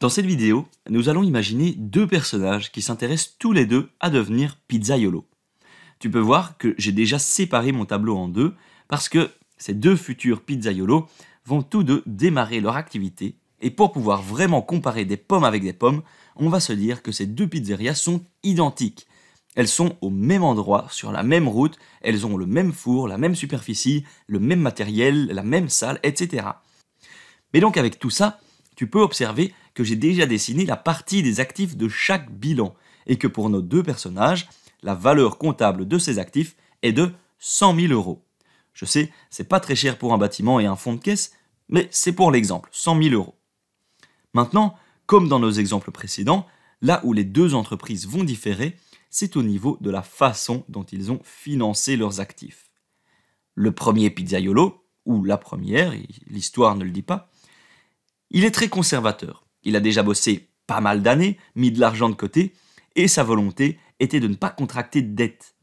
Dans cette vidéo, nous allons imaginer deux personnages qui s'intéressent tous les deux à devenir pizzaiolo. Tu peux voir que j'ai déjà séparé mon tableau en deux parce que ces deux futurs pizzaiolos vont tous deux démarrer leur activité et pour pouvoir vraiment comparer des pommes avec des pommes, on va se dire que ces deux pizzerias sont identiques. Elles sont au même endroit, sur la même route, elles ont le même four, la même superficie, le même matériel, la même salle, etc. Mais donc avec tout ça, tu peux observer j'ai déjà dessiné la partie des actifs de chaque bilan et que pour nos deux personnages, la valeur comptable de ces actifs est de 100 000 euros. Je sais, c'est pas très cher pour un bâtiment et un fonds de caisse, mais c'est pour l'exemple, 100 000 euros. Maintenant, comme dans nos exemples précédents, là où les deux entreprises vont différer, c'est au niveau de la façon dont ils ont financé leurs actifs. Le premier pizzaiolo, ou la première, l'histoire ne le dit pas, il est très conservateur. Il a déjà bossé pas mal d'années, mis de l'argent de côté, et sa volonté était de ne pas contracter de dette.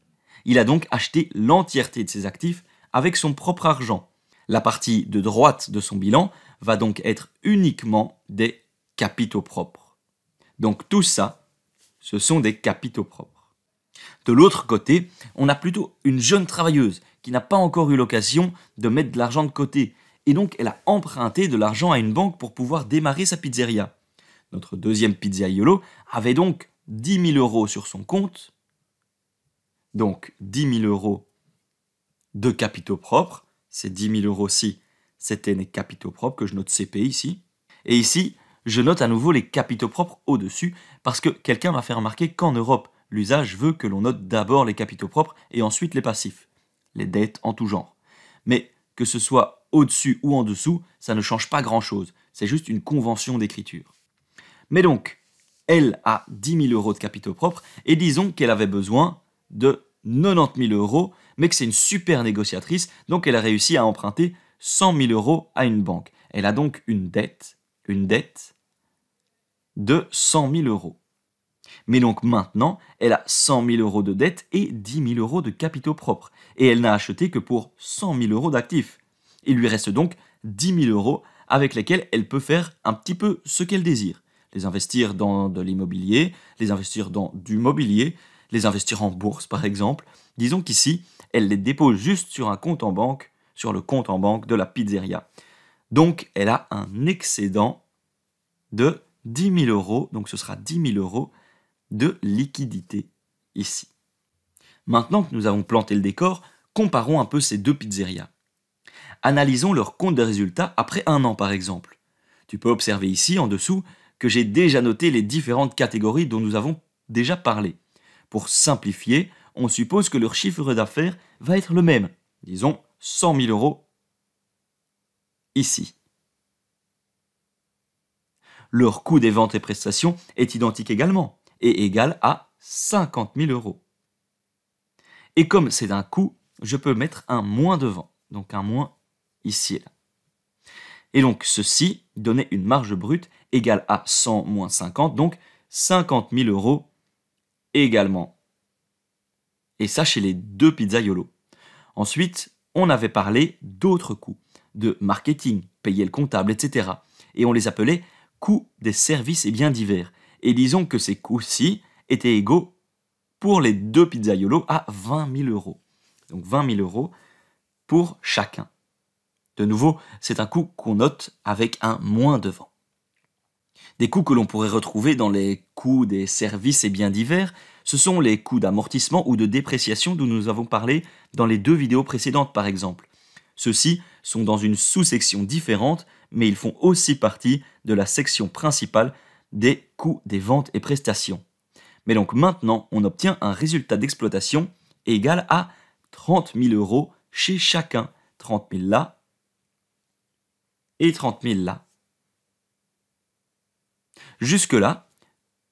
Il a donc acheté l'entièreté de ses actifs avec son propre argent. La partie de droite de son bilan va donc être uniquement des capitaux propres. Donc tout ça, ce sont des capitaux propres. De l'autre côté, on a plutôt une jeune travailleuse qui n'a pas encore eu l'occasion de mettre de l'argent de côté, et donc elle a emprunté de l'argent à une banque pour pouvoir démarrer sa pizzeria. Notre deuxième pizzaiolo avait donc 10 000 euros sur son compte, donc 10 000 euros de capitaux propres, ces 10 000 euros-ci, c'était les capitaux propres que je note CP ici, et ici, je note à nouveau les capitaux propres au-dessus, parce que quelqu'un m'a fait remarquer qu'en Europe, l'usage veut que l'on note d'abord les capitaux propres et ensuite les passifs, les dettes en tout genre. Mais que ce soit au-dessus ou en dessous, ça ne change pas grand-chose. C'est juste une convention d'écriture. Mais donc, elle a 10 000 euros de capitaux propres et disons qu'elle avait besoin de 90 000 euros, mais que c'est une super négociatrice, donc elle a réussi à emprunter 100 000 euros à une banque. Elle a donc une dette, une dette de 100 000 euros. Mais donc maintenant, elle a 100 000 euros de dette et 10 000 euros de capitaux propres. Et elle n'a acheté que pour 100 000 euros d'actifs. Il lui reste donc 10 000 euros avec lesquels elle peut faire un petit peu ce qu'elle désire. Les investir dans de l'immobilier, les investir dans du mobilier, les investir en bourse par exemple. Disons qu'ici, elle les dépose juste sur un compte en banque, sur le compte en banque de la pizzeria. Donc elle a un excédent de 10 000 euros, donc ce sera 10 000 euros de liquidité ici. Maintenant que nous avons planté le décor, comparons un peu ces deux pizzerias analysons leur compte de résultats après un an par exemple. Tu peux observer ici en dessous que j'ai déjà noté les différentes catégories dont nous avons déjà parlé. Pour simplifier, on suppose que leur chiffre d'affaires va être le même, disons 100 000 euros ici. Leur coût des ventes et prestations est identique également et égal à 50 000 euros. Et comme c'est d'un coût, je peux mettre un moins devant, donc un moins ici et là. Et donc ceci donnait une marge brute égale à 100 moins 50, donc 50 000 euros également. Et ça chez les deux pizzaiolos. Ensuite, on avait parlé d'autres coûts, de marketing, payer le comptable, etc. Et on les appelait coûts des services et biens divers. Et disons que ces coûts-ci étaient égaux pour les deux pizzaiolos à 20 000 euros. Donc 20 000 euros pour chacun. De nouveau, c'est un coût qu'on note avec un moins devant. Des coûts que l'on pourrait retrouver dans les coûts des services et biens divers, ce sont les coûts d'amortissement ou de dépréciation dont nous avons parlé dans les deux vidéos précédentes par exemple. Ceux-ci sont dans une sous-section différente, mais ils font aussi partie de la section principale des coûts des ventes et prestations. Mais donc maintenant, on obtient un résultat d'exploitation égal à 30 000 euros chez chacun. 30 000 là et 30 000 là. Jusque-là,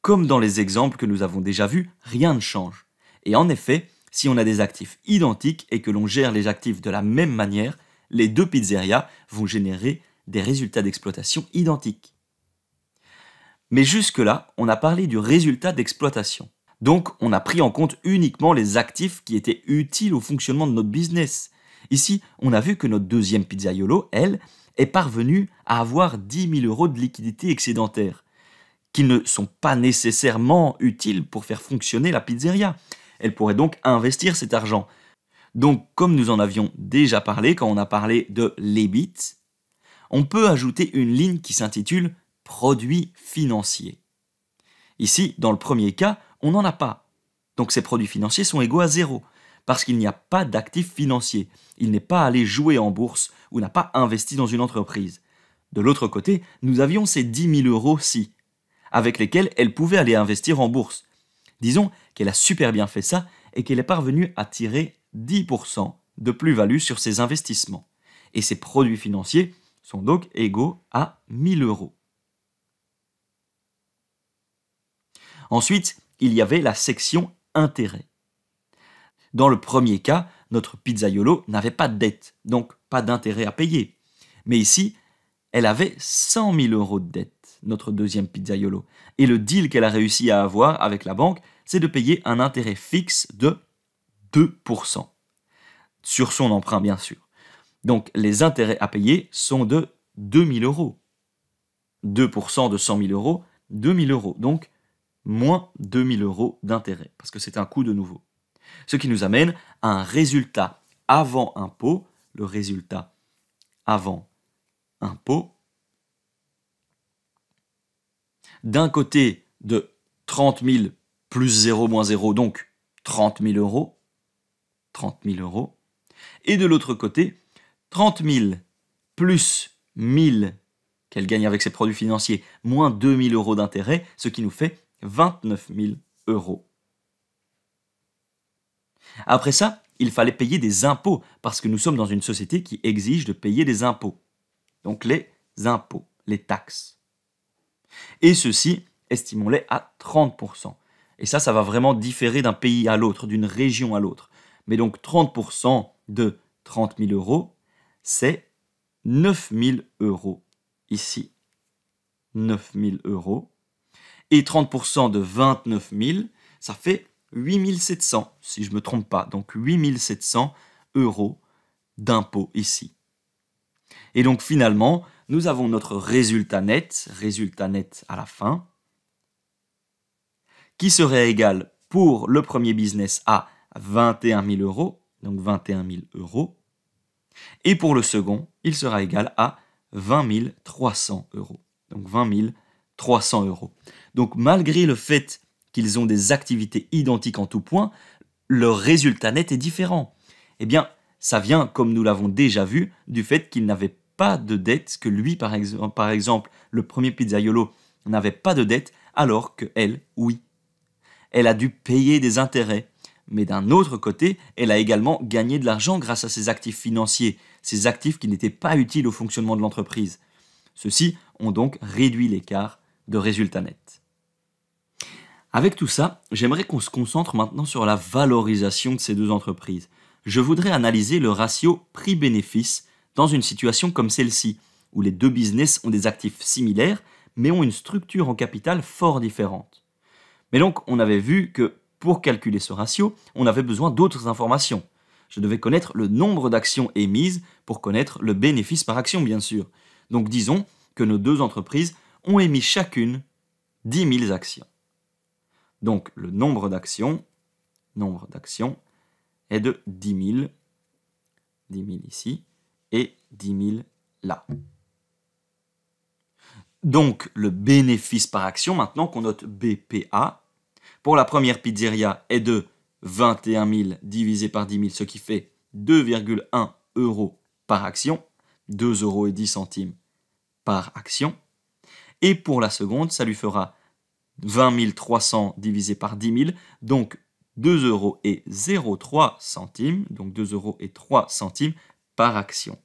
comme dans les exemples que nous avons déjà vus, rien ne change. Et en effet, si on a des actifs identiques et que l'on gère les actifs de la même manière, les deux pizzerias vont générer des résultats d'exploitation identiques. Mais jusque-là, on a parlé du résultat d'exploitation. Donc, on a pris en compte uniquement les actifs qui étaient utiles au fonctionnement de notre business. Ici, on a vu que notre deuxième pizzaiolo, elle, est parvenue à avoir 10 000 euros de liquidités excédentaires, qui ne sont pas nécessairement utiles pour faire fonctionner la pizzeria. Elle pourrait donc investir cet argent. Donc, comme nous en avions déjà parlé quand on a parlé de l'EBIT, on peut ajouter une ligne qui s'intitule produits financiers. Ici, dans le premier cas, on n'en a pas. Donc ces produits financiers sont égaux à zéro parce qu'il n'y a pas d'actif financier. Il n'est pas allé jouer en bourse ou n'a pas investi dans une entreprise. De l'autre côté, nous avions ces 10 000 euros-ci, avec lesquels elle pouvait aller investir en bourse. Disons qu'elle a super bien fait ça et qu'elle est parvenue à tirer 10% de plus-value sur ses investissements. Et ses produits financiers sont donc égaux à 1 000 euros. Ensuite, il y avait la section intérêts. Dans le premier cas, notre pizzaiolo n'avait pas de dette, donc pas d'intérêt à payer. Mais ici, elle avait 100 000 euros de dette, notre deuxième pizzaiolo. Et le deal qu'elle a réussi à avoir avec la banque, c'est de payer un intérêt fixe de 2%. Sur son emprunt, bien sûr. Donc les intérêts à payer sont de 2 000 euros. 2% de 100 000 euros, 2 000 euros. Donc moins 2 000 euros d'intérêt, parce que c'est un coût de nouveau. Ce qui nous amène à un résultat avant impôt, le résultat avant impôt, d'un côté de 30 000 plus 0 moins 0, donc 30 000 euros, 30 000 euros, et de l'autre côté, 30 000 plus 1 000, qu'elle gagne avec ses produits financiers, moins 2 000 euros d'intérêt, ce qui nous fait 29 000 euros. Après ça, il fallait payer des impôts, parce que nous sommes dans une société qui exige de payer des impôts. Donc les impôts, les taxes. Et ceci, estimons-les à 30%. Et ça, ça va vraiment différer d'un pays à l'autre, d'une région à l'autre. Mais donc 30% de 30 000 euros, c'est 9 000 euros ici. 9 000 euros. Et 30% de 29 000, ça fait 8700, si je ne me trompe pas, donc 8700 euros d'impôts ici. Et donc finalement, nous avons notre résultat net, résultat net à la fin, qui serait égal pour le premier business à 21 000 euros, donc 21 000 euros, et pour le second, il sera égal à 20 300 euros, donc 20 300 euros. Donc malgré le fait qu'ils ont des activités identiques en tout point, leur résultat net est différent. Eh bien, ça vient, comme nous l'avons déjà vu, du fait qu'il n'avait pas de dette, que lui, par, exemple, le premier pizzaiolo, n'avait pas de dette, alors que elle, oui. Elle a dû payer des intérêts, mais d'un autre côté, elle a également gagné de l'argent grâce à ses actifs financiers, ses actifs qui n'étaient pas utiles au fonctionnement de l'entreprise. Ceux-ci ont donc réduit l'écart de résultat net. Avec tout ça, j'aimerais qu'on se concentre maintenant sur la valorisation de ces deux entreprises. Je voudrais analyser le ratio prix-bénéfice dans une situation comme celle-ci, où les deux business ont des actifs similaires, mais ont une structure en capital fort différente. Mais donc, on avait vu que pour calculer ce ratio, on avait besoin d'autres informations. Je devais connaître le nombre d'actions émises pour connaître le bénéfice par action, bien sûr. Donc disons que nos deux entreprises ont émis chacune 10 000 actions. Donc le nombre d'actions, nombre d'actions est de 10 000, 10 000 ici, et 10 000 là. Donc le bénéfice par action, maintenant qu'on note BPA, pour la première pizzeria est de 21 000 divisé par 10 000, ce qui fait 2,1 euros par action, 2,10 euros par action. Et pour la seconde, ça lui fera 20 300 divisé par 10 000, donc 2 euros et 0,3 centimes, donc 2 euros et 3 centimes par action.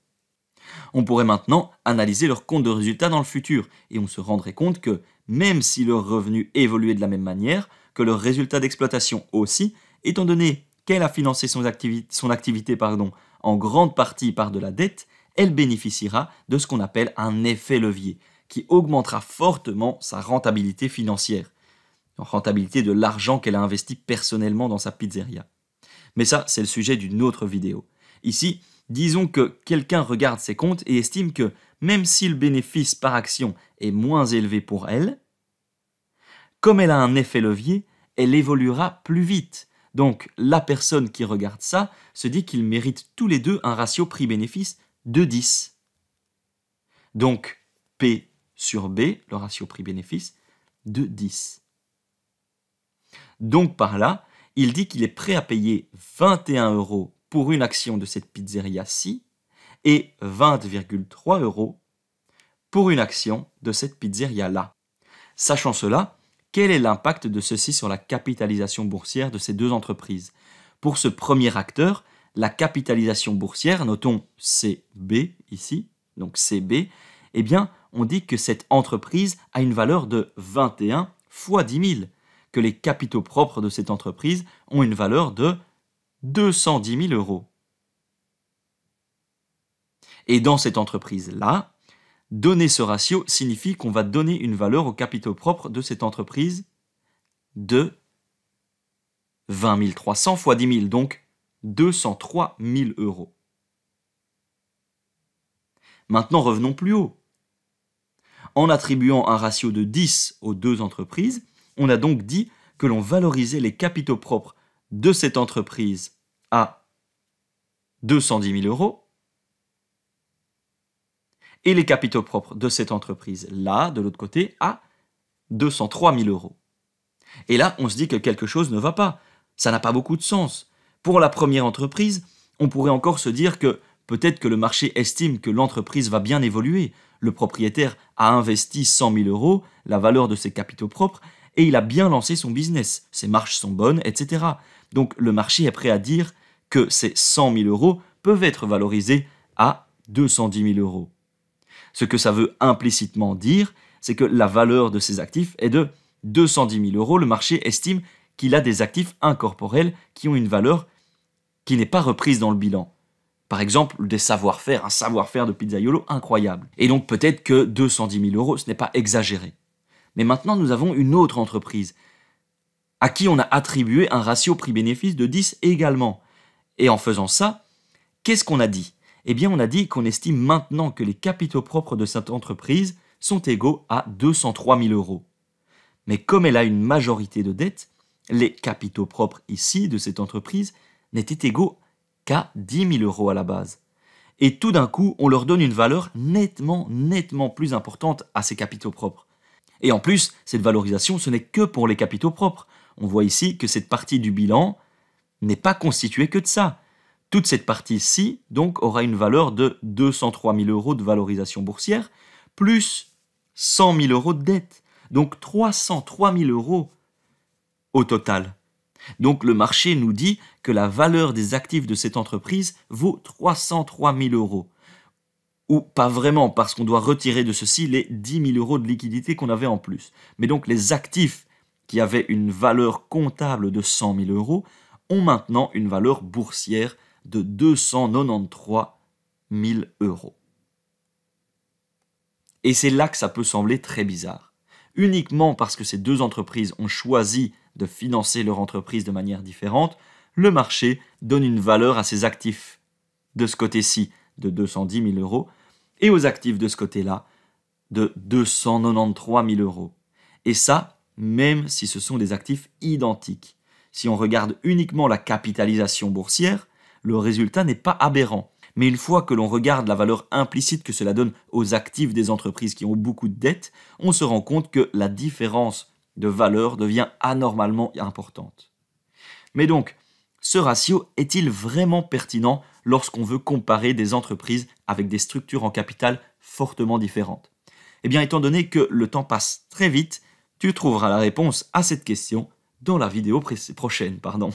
On pourrait maintenant analyser leur compte de résultat dans le futur et on se rendrait compte que même si leurs revenus évoluait de la même manière, que leur résultat d'exploitation aussi, étant donné qu'elle a financé son, son activité pardon, en grande partie par de la dette, elle bénéficiera de ce qu'on appelle un effet levier, qui augmentera fortement sa rentabilité financière, en rentabilité de l'argent qu'elle a investi personnellement dans sa pizzeria. Mais ça, c'est le sujet d'une autre vidéo. Ici, disons que quelqu'un regarde ses comptes et estime que même si le bénéfice par action est moins élevé pour elle, comme elle a un effet levier, elle évoluera plus vite. Donc la personne qui regarde ça se dit qu'ils méritent tous les deux un ratio prix-bénéfice de 10. Donc P sur B, le ratio prix-bénéfice, de 10. Donc par là, il dit qu'il est prêt à payer 21 euros pour une action de cette pizzeria-ci et 20,3 euros pour une action de cette pizzeria-là. Sachant cela, quel est l'impact de ceci sur la capitalisation boursière de ces deux entreprises Pour ce premier acteur, la capitalisation boursière, notons CB ici, donc CB, eh bien, on dit que cette entreprise a une valeur de 21 x 10 000, que les capitaux propres de cette entreprise ont une valeur de 210 000 euros. Et dans cette entreprise-là, donner ce ratio signifie qu'on va donner une valeur aux capitaux propres de cette entreprise de 20 300 fois 10 000, donc 203 000 euros. Maintenant, revenons plus haut en attribuant un ratio de 10 aux deux entreprises, on a donc dit que l'on valorisait les capitaux propres de cette entreprise à 210 000 euros et les capitaux propres de cette entreprise-là, de l'autre côté, à 203 000 euros. Et là, on se dit que quelque chose ne va pas. Ça n'a pas beaucoup de sens. Pour la première entreprise, on pourrait encore se dire que peut-être que le marché estime que l'entreprise va bien évoluer. Le propriétaire a investi 100 000 euros, la valeur de ses capitaux propres, et il a bien lancé son business, ses marches sont bonnes, etc. Donc le marché est prêt à dire que ces 100 000 euros peuvent être valorisés à 210 000 euros. Ce que ça veut implicitement dire, c'est que la valeur de ses actifs est de 210 000 euros. Le marché estime qu'il a des actifs incorporels qui ont une valeur qui n'est pas reprise dans le bilan par exemple des savoir-faire, un savoir-faire de pizzaiolo incroyable. Et donc peut-être que 210 000 euros, ce n'est pas exagéré. Mais maintenant, nous avons une autre entreprise à qui on a attribué un ratio prix-bénéfice de 10 également. Et en faisant ça, qu'est-ce qu'on a dit Eh bien, on a dit qu'on estime maintenant que les capitaux propres de cette entreprise sont égaux à 203 000 euros. Mais comme elle a une majorité de dettes, les capitaux propres ici de cette entreprise n'étaient égaux 10 000 euros à la base. Et tout d'un coup, on leur donne une valeur nettement, nettement plus importante à ces capitaux propres. Et en plus, cette valorisation, ce n'est que pour les capitaux propres. On voit ici que cette partie du bilan n'est pas constituée que de ça. Toute cette partie-ci, donc, aura une valeur de 203 000 euros de valorisation boursière, plus 100 000 euros de dette. Donc 303 000 euros au total. Donc le marché nous dit que la valeur des actifs de cette entreprise vaut 303 000 euros. Ou pas vraiment, parce qu'on doit retirer de ceci les 10 000 euros de liquidité qu'on avait en plus. Mais donc les actifs qui avaient une valeur comptable de 100 000 euros ont maintenant une valeur boursière de 293 000 euros. Et c'est là que ça peut sembler très bizarre uniquement parce que ces deux entreprises ont choisi de financer leur entreprise de manière différente, le marché donne une valeur à ces actifs de ce côté-ci de 210 000 euros et aux actifs de ce côté-là de 293 000 euros. Et ça, même si ce sont des actifs identiques. Si on regarde uniquement la capitalisation boursière, le résultat n'est pas aberrant mais une fois que l'on regarde la valeur implicite que cela donne aux actifs des entreprises qui ont beaucoup de dettes, on se rend compte que la différence de valeur devient anormalement importante. Mais donc, ce ratio est-il vraiment pertinent lorsqu'on veut comparer des entreprises avec des structures en capital fortement différentes Eh bien, étant donné que le temps passe très vite, tu trouveras la réponse à cette question dans la vidéo prochaine. Pardon.